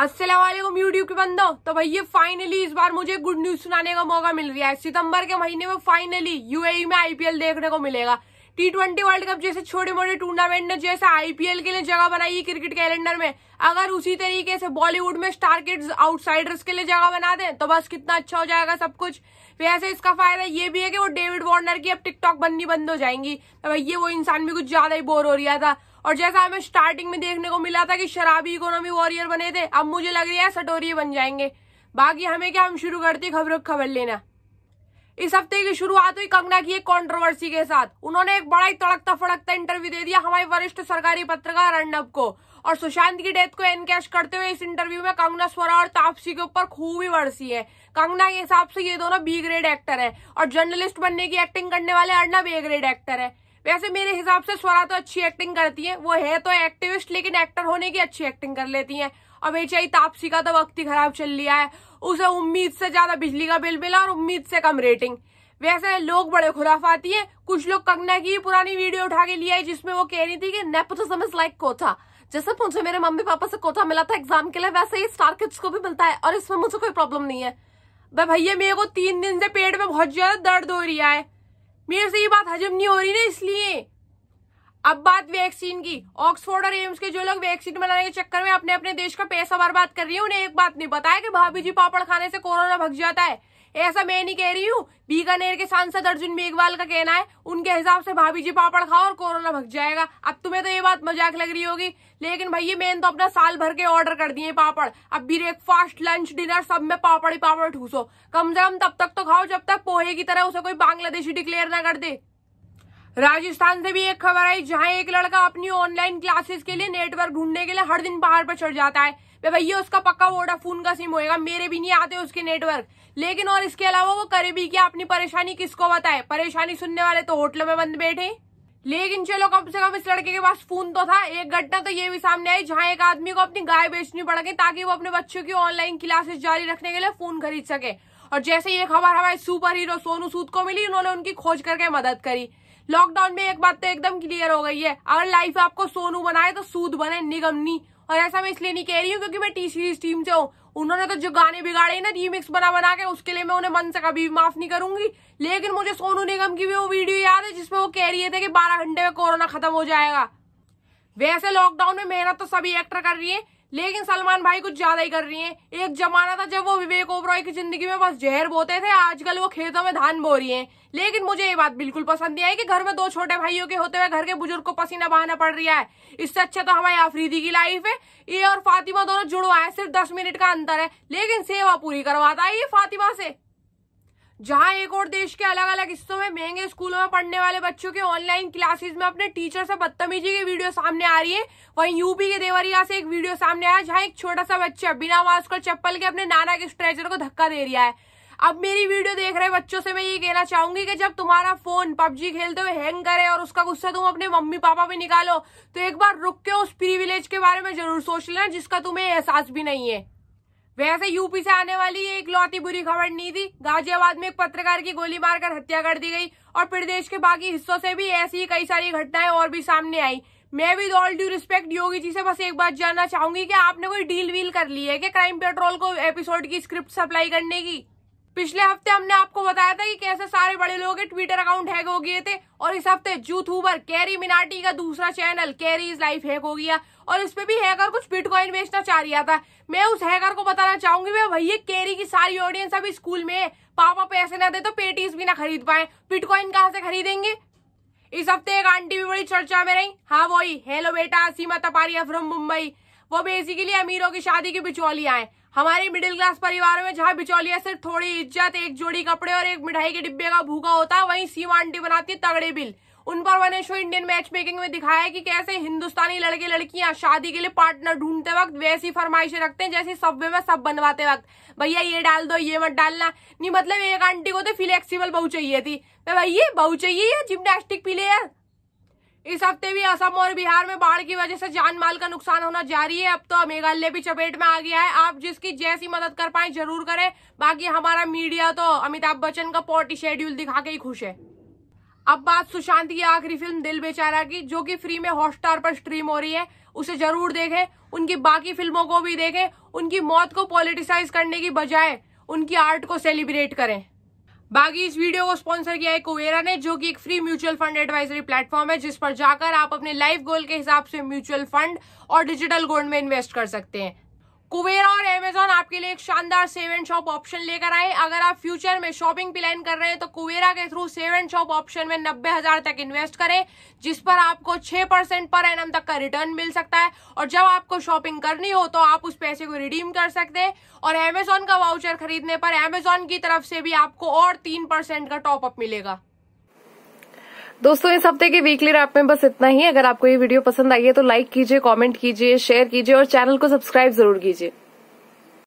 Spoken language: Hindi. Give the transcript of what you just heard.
असलम यूट्यूब के बंदो तो भैया फाइनली इस बार मुझे गुड न्यूज सुनाने का मौका मिल गया है सितंबर के महीने में फाइनली यूएई में आईपीएल देखने को मिलेगा टी ट्वेंटी वर्ल्ड कप जैसे छोटे मोटे टूर्नामेंट ने जैसे आईपीएल के लिए जगह बनाई है क्रिकेट कैलेंडर में अगर उसी तरीके से बॉलीवुड में स्टार किड्स आउटसाइडर्स के लिए जगह बना दें तो बस कितना अच्छा हो जाएगा सब कुछ वैसे इसका फायदा ये भी है कि वो डेविड वार्नर की अब टिकटॉक बननी बंद हो जाएंगी तो भैया वो इंसान भी कुछ ज्यादा ही बोर हो रहा था और जैसा हमें स्टार्टिंग में देखने को मिला था कि शराबी इकोनॉमी वॉरियर बने थे अब मुझे लग रही है सटोरिये बन जाएंगे बाकी हमें क्या हम शुरू करते खबरों खबर लेना इस हफ्ते की शुरुआत हुई कंगना की एक कंट्रोवर्सी के साथ उन्होंने एक बड़ा ही तड़कता फड़कता इंटरव्यू दे दिया हमारे वरिष्ठ सरकारी पत्रकार अर्णब को और सुशांत की डेथ को एनकैश करते हुए इस इंटरव्यू में कंगना स्वरा और तापसी के ऊपर खूब ही वर्षी है कंगना के हिसाब से ये दोनों बी ग्रेड एक्टर है और जर्नलिस्ट बनने की एक्टिंग करने वाले अर्णब ए ग्रेड एक्टर है वैसे मेरे हिसाब से स्वरा तो अच्छी एक्टिंग करती है वो है तो एक्टिविस्ट लेकिन एक्टर होने की अच्छी एक्टिंग कर लेती है और बेचारी तापसी का तो वक्त ही खराब चल लिया है उसे उम्मीद से ज्यादा बिजली का बिल मिला और उम्मीद से कम रेटिंग वैसे लोग बड़े खुराफ आती है कुछ लोग कंगना की पुरानी वीडियो उठा के लिया है जिसमें वो कह रही थी कि नेपोटिज्म इज लाइक कोथा जैसे मुझे मेरे मम्मी पापा से कोथा मिला था एग्जाम के लिए वैसे ही स्टार किड्स को भी मिलता है और इसमें मुझे कोई प्रॉब्लम नहीं है भैया मेरे को तीन दिन से पेट में बहुत ज्यादा दर्द हो रहा है मेरे से ये बात हजम नहीं हो रही ना इसलिए अब बात वैक्सीन की ऑक्सफोर्ड और एम्स के जो लोग वैक्सीन बनाने के चक्कर में अपने अपने देश का पैसा बर्बाद कर रही है उन्हें एक बात नहीं बताया कि भाभी जी पापड़ खाने से कोरोना भग जाता है ऐसा मैं नहीं कह रही हूँ बीकानेर के सांसद अर्जुन मेघवाल का कहना है उनके हिसाब से भाभी जी पापड़ खाओ और कोरोना भग जाएगा अब तुम्हें तो ये बात मजाक लग रही होगी लेकिन भैया मैंने तो अपना साल भर के ऑर्डर कर दिए पापड़ अब ब्रेकफास्ट लंच डिनर सब में पापड़ ही पापड़ ठूसो कम से कम तब तक तो खाओ जब तक पोहे की तरह उसे कोई बांग्लादेशी डिक्लेयर ना कर दे राजस्थान से भी एक खबर आई जहां एक लड़का अपनी ऑनलाइन क्लासेस के लिए नेटवर्क ढूंढने के लिए हर दिन पहाड़ पर चढ़ जाता है भैया उसका पक्का फोन का सिम होएगा मेरे भी नहीं आते उसके नेटवर्क लेकिन और इसके अलावा वो करे भी क्या अपनी परेशानी किसको बताए परेशानी सुनने वाले तो होटलों में बंद बैठे लेकिन चलो कम से कम इस लड़के के पास फोन तो था एक घटना तो ये भी सामने आई जहां एक आदमी को अपनी गाय बेचनी पड़ गई ताकि वो अपने बच्चों की ऑनलाइन क्लासेस जारी रखने के लिए फोन खरीद सके और जैसे ये खबर हमारे सुपर हीरो सोनू सूद को मिली उन्होंने उनकी खोज करके मदद करी लॉकडाउन में एक बात तो एकदम क्लियर हो गई है अगर लाइफ आपको सोनू बनाए तो सूद बने निगम नी और ऐसा मैं इसलिए नहीं कह रही हूँ क्योंकि मैं टी सीरीज टीम से हूँ उन्होंने तो जो गाने बिगाड़े ना रीमिक्स बना बना के उसके लिए मैं उन्हें मन से कभी माफ नहीं करूंगी लेकिन मुझे सोनू निगम की भी वो वीडियो याद है जिसमें वो कह रही थे कि बारह घंटे में कोरोना खत्म हो जाएगा वैसे लॉकडाउन में मेहनत तो सभी एक्टर कर रही है लेकिन सलमान भाई कुछ ज्यादा ही कर रही हैं एक जमाना था जब वो विवेक ओबरॉय की जिंदगी में बस जहर बोते थे आजकल वो खेतों में धान बो रही हैं लेकिन मुझे ये बात बिल्कुल पसंद नहीं आई कि घर में दो छोटे भाइयों के होते हुए घर के बुजुर्ग को पसीना बहाना पड़ रहा है इससे अच्छा तो हमारी आफरीदी की लाइफ है ये और फातिमा दोनों जुड़वा है सिर्फ दस मिनट का अंतर है लेकिन सेवा पूरी करवाता है ये फातिमा से जहां एक और देश के अलग अलग हिस्सों में महंगे स्कूलों में पढ़ने वाले बच्चों के ऑनलाइन क्लासेस में अपने टीचर से बदतमीजी की वीडियो सामने आ रही है वहीं यूपी के देवरिया से एक वीडियो सामने आया जहां एक छोटा सा बच्चा बिना मास्क और चप्पल के अपने नाना के स्ट्रेचर को धक्का दे रहा है अब मेरी वीडियो देख रहे बच्चों से मैं ये कहना चाहूंगी कि जब तुम्हारा फोन पबजी खेलते हुए हैंग करे और उसका गुस्सा तुम अपने मम्मी पापा पे निकालो तो एक बार रुक के उस प्रीविलेज के बारे में जरूर सोच लेना जिसका तुम्हें एहसास भी नहीं है वैसे यूपी से आने वाली ये इकलौती बुरी खबर नहीं थी गाजियाबाद में एक पत्रकार की गोली मारकर हत्या कर दी गई और प्रदेश के बाकी हिस्सों से भी ऐसी ही कई सारी घटनाएं और भी सामने आई मैं with all due respect Yogi ji से बस एक बात जानना चाहूंगी कि आपने कोई डील वील कर ली है कि क्राइम पेट्रोल को एपिसोड की स्क्रिप्ट सप्लाई करने की पिछले हफ्ते हमने आपको बताया था कि कैसे सारे बड़े लोगों के ट्विटर अकाउंट हैक हो गए थे और इस हफ्ते जूथ हुबर कैरी मिनाटी का दूसरा channel Carry is live hack हो गया और पे भी हैकर कुछ बिटकॉइन बेचना चाह रहा था मैं उस हैकर को बताना चाहूंगी मैं भैया केरी की सारी ऑडियंस अभी स्कूल में पापा पैसे ना दे तो पेटीज भी ना खरीद पाए बिटकॉइन कहाँ से खरीदेंगे इस हफ्ते एक आंटी भी बड़ी चर्चा में रही हाँ वही हेलो बेटा सीमा तपारिया फ्रॉम मुंबई वो बेसिकली अमीरों की शादी की बिचौलिया है हमारे मिडिल क्लास परिवारों में जहाँ बिचौलिया सिर्फ थोड़ी इज्जत एक जोड़ी कपड़े और एक मिठाई के डिब्बे का भूखा होता है वहीं सीमा आंटी बनाती है तगड़े बिल उन पर मैंने शो इंडियन मैच मेकिंग में दिखाया कि कैसे हिंदुस्तानी लड़के लड़कियां शादी के लिए पार्टनर ढूंढते वक्त वैसी फरमाइशें रखते हैं जैसी सब्वे में सब बनवाते वक्त भैया ये डाल दो ये मत डालना नहीं मतलब एक आंटी को तो फ्लेक्सीबल बहु चाहिए थी तो भैया बहु चाहिए या जिमनास्टिक प्लेयर यार इस हफ्ते भी असम और बिहार में बाढ़ की वजह से जान माल का नुकसान होना जारी है अब तो मेघालय भी चपेट में आ गया है आप जिसकी जैसी मदद कर पाए जरूर करें बाकी हमारा मीडिया तो अमिताभ बच्चन का पॉटी शेड्यूल दिखा के ही खुश है अब बात सुशांत की आखिरी फिल्म दिल बेचारा की जो कि फ्री में हॉटस्टार पर स्ट्रीम हो रही है उसे जरूर देखें उनकी बाकी फिल्मों को भी देखें उनकी मौत को पॉलिटिसाइज करने की बजाय उनकी आर्ट को सेलिब्रेट करें बाकी इस वीडियो को स्पॉन्सर किया है कुवेरा ने जो कि एक free mutual fund advisory platform है जिस पर जाकर आप अपने लाइफ गोल के हिसाब से म्यूचुअल फंड और डिजिटल गोल्ड में इन्वेस्ट कर सकते हैं कुबेरा और अमेजोन आपके लिए एक शानदार सेव एंड शॉप ऑप्शन लेकर आए अगर आप फ्यूचर में शॉपिंग प्लान कर रहे हैं तो कुबेरा के through save and shop option में नब्बे हजार तक इन्वेस्ट करें जिस पर आपको छह परसेंट पर एनम तक का रिटर्न मिल सकता है और जब आपको शॉपिंग करनी हो तो आप उस पैसे को रिडीम कर सकते हैं और अमेजोन का वाउचर खरीदने पर अमेजोन की तरफ से भी आपको और तीन का टॉपअप मिलेगा दोस्तों इस हफ्ते के वीकली रैप में बस इतना ही अगर आपको ये वीडियो पसंद आई है तो लाइक कीजिए कमेंट कीजिए शेयर कीजिए और चैनल को सब्सक्राइब जरूर कीजिए